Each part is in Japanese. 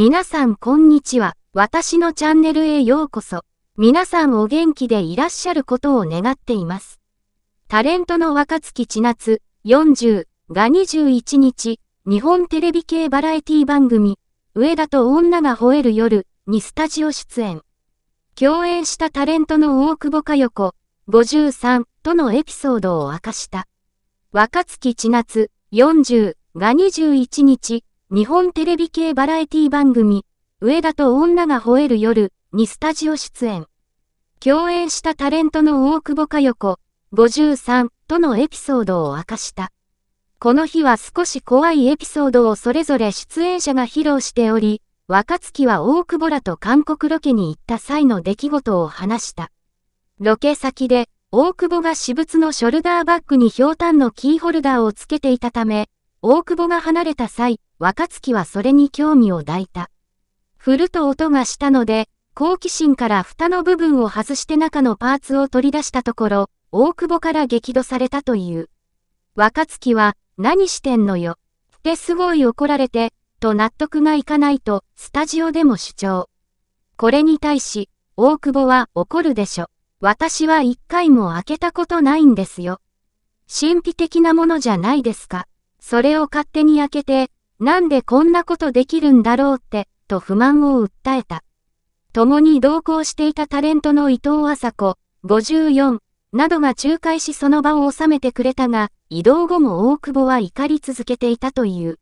皆さんこんにちは。私のチャンネルへようこそ。皆さんお元気でいらっしゃることを願っています。タレントの若月千夏40が21日、日本テレビ系バラエティ番組、上田と女が吠える夜にスタジオ出演。共演したタレントの大久保佳代子53とのエピソードを明かした。若月千夏40が21日、日本テレビ系バラエティ番組、上田と女が吠える夜にスタジオ出演。共演したタレントの大久保佳代子、53とのエピソードを明かした。この日は少し怖いエピソードをそれぞれ出演者が披露しており、若月は大久保らと韓国ロケに行った際の出来事を話した。ロケ先で、大久保が私物のショルダーバッグにひょうたんのキーホルダーをつけていたため、大久保が離れた際、若月はそれに興味を抱いた。振ると音がしたので、好奇心から蓋の部分を外して中のパーツを取り出したところ、大久保から激怒されたという。若月は、何してんのよ。ってすごい怒られて、と納得がいかないと、スタジオでも主張。これに対し、大久保は怒るでしょ。私は一回も開けたことないんですよ。神秘的なものじゃないですか。それを勝手に開けて、なんでこんなことできるんだろうって、と不満を訴えた。共に同行していたタレントの伊藤麻子、54、などが仲介しその場を収めてくれたが、移動後も大久保は怒り続けていたという。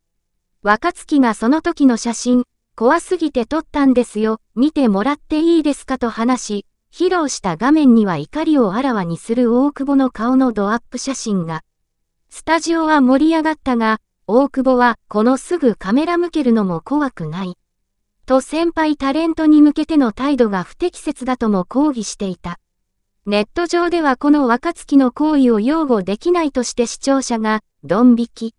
若月がその時の写真、怖すぎて撮ったんですよ、見てもらっていいですかと話し、披露した画面には怒りをあらわにする大久保の顔のドアップ写真がスタジオは盛り上がったが、大久保はこのすぐカメラ向けるのも怖くない。と先輩タレントに向けての態度が不適切だとも抗議していた。ネット上ではこの若月の行為を擁護できないとして視聴者が、ドン引き。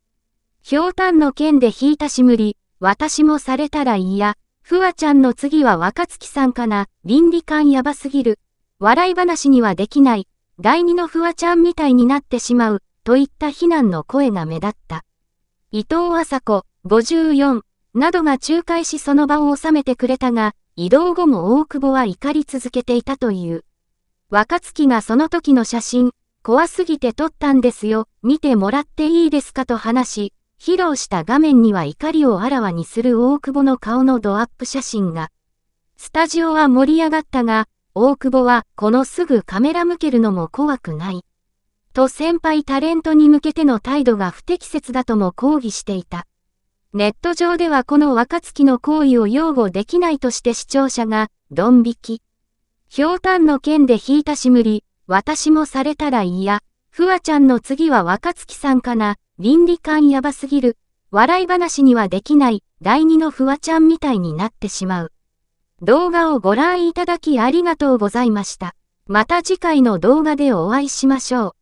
ひょうたんの件で引いたしむり、私もされたら嫌。ふわちゃんの次は若月さんかな、倫理観やばすぎる。笑い話にはできない。第二のふわちゃんみたいになってしまう。といった非難の声が目立った。伊藤麻子、54などが仲介しその場を収めてくれたが、移動後も大久保は怒り続けていたという。若月がその時の写真、怖すぎて撮ったんですよ、見てもらっていいですかと話し、披露した画面には怒りをあらわにする大久保の顔のドアップ写真が。スタジオは盛り上がったが、大久保はこのすぐカメラ向けるのも怖くない。と先輩タレントに向けての態度が不適切だとも抗議していた。ネット上ではこの若月の行為を擁護できないとして視聴者が、ドン引き。ひょうたんの件で引いたしむり、私もされたら嫌。ふわちゃんの次は若月さんかな、倫理観やばすぎる。笑い話にはできない、第二のふわちゃんみたいになってしまう。動画をご覧いただきありがとうございました。また次回の動画でお会いしましょう。